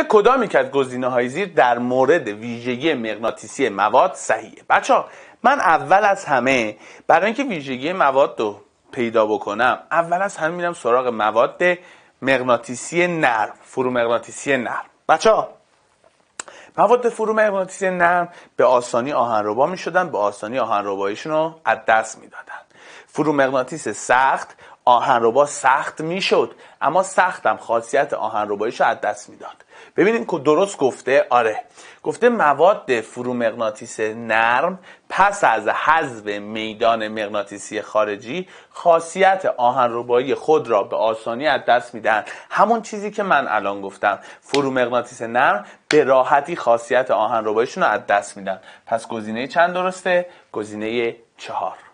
نکته کدام یک از های زیر در مورد ویژگی مغناطیسی مواد صحیحه بچه ها من اول از همه برای اینکه ویژگی مواد رو پیدا بکنم اول از همه میرم سراغ مواد مغناطیسی نرم فرومغناطیسی نرم بچه ها مواد فرومغناطیسی نرم به آسانی آهنربا میشدن به آسانی آهنربایشون رو از دست میدادن فرومغناطیس سخت آهنربا سخت میشد اما سختم خاصیت آهنرباییش رو از دست میداد ببینید که درست گفته آره گفته مواد فرومغناطیس نرم پس از حذف میدان مغناطیسی خارجی خاصیت آهنربایی خود را به آسانی از دست میدن همون چیزی که من الان گفتم فرومغناطیس نرم به راحتی خاصیت آهنرباییشون رو از دست میدن پس گزینه چند درسته گزینه چهار